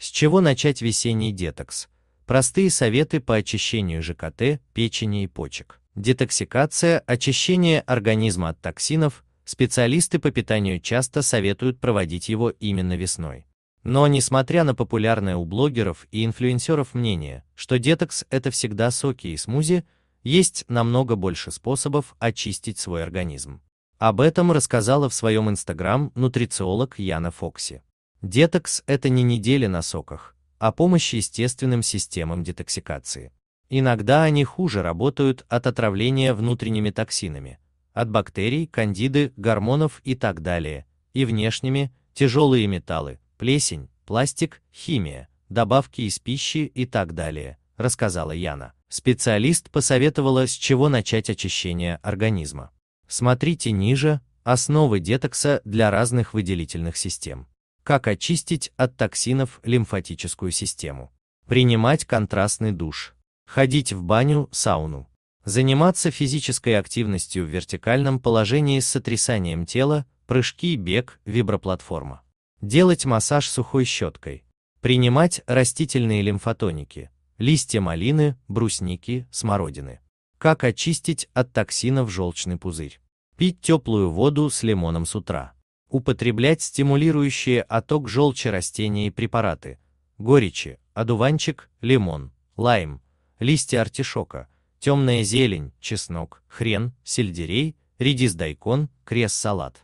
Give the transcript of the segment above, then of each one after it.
С чего начать весенний детокс? Простые советы по очищению ЖКТ, печени и почек. Детоксикация, очищение организма от токсинов, специалисты по питанию часто советуют проводить его именно весной. Но несмотря на популярное у блогеров и инфлюенсеров мнение, что детокс это всегда соки и смузи, есть намного больше способов очистить свой организм. Об этом рассказала в своем инстаграм нутрициолог Яна Фокси. Детокс – это не недели на соках, а помощь естественным системам детоксикации. Иногда они хуже работают от отравления внутренними токсинами, от бактерий, кандиды, гормонов и так далее, и внешними – тяжелые металлы, плесень, пластик, химия, добавки из пищи и так далее, рассказала Яна. Специалист посоветовала, с чего начать очищение организма. Смотрите ниже, основы детокса для разных выделительных систем как очистить от токсинов лимфатическую систему, принимать контрастный душ, ходить в баню, сауну, заниматься физической активностью в вертикальном положении с сотрясанием тела, прыжки, бег, виброплатформа, делать массаж сухой щеткой, принимать растительные лимфотоники, листья малины, брусники, смородины. Как очистить от токсинов желчный пузырь? Пить теплую воду с лимоном с утра. Употреблять стимулирующие отток желчи растений и препараты, горечи, одуванчик, лимон, лайм, листья артишока, темная зелень, чеснок, хрен, сельдерей, редис дайкон, крес-салат.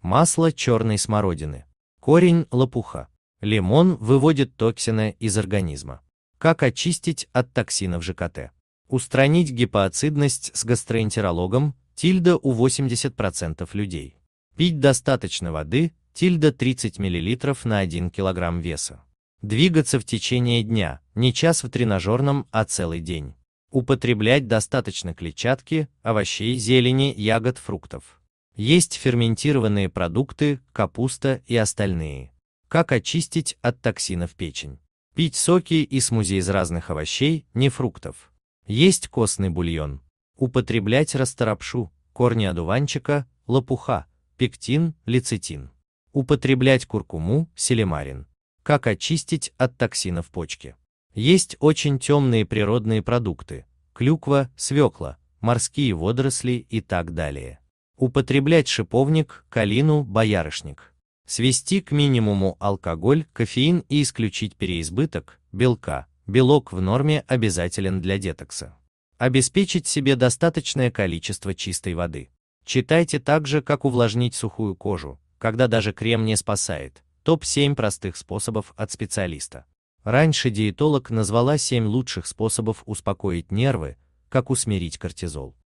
Масло черной смородины. Корень лопуха. Лимон выводит токсины из организма. Как очистить от токсинов ЖКТ? Устранить гипоацидность с гастроэнтерологом, тильда у 80% людей. Пить достаточно воды, тильда 30 мл на 1 кг веса. Двигаться в течение дня, не час в тренажерном, а целый день. Употреблять достаточно клетчатки, овощей, зелени, ягод, фруктов. Есть ферментированные продукты, капуста и остальные. Как очистить от токсинов печень? Пить соки и смузи из разных овощей, не фруктов. Есть костный бульон. Употреблять расторопшу, корни одуванчика, лопуха, пектин, лецитин. Употреблять куркуму, селемарин. Как очистить от токсинов почки. Есть очень темные природные продукты, клюква, свекла, морские водоросли и так далее. Употреблять шиповник, калину, боярышник. Свести к минимуму алкоголь, кофеин и исключить переизбыток, белка. Белок в норме обязателен для детокса. Обеспечить себе достаточное количество чистой воды. Читайте также, как увлажнить сухую кожу, когда даже крем не спасает. Топ-7 простых способов от специалиста. Раньше диетолог назвала 7 лучших способов успокоить нервы, как усмирить кортизол.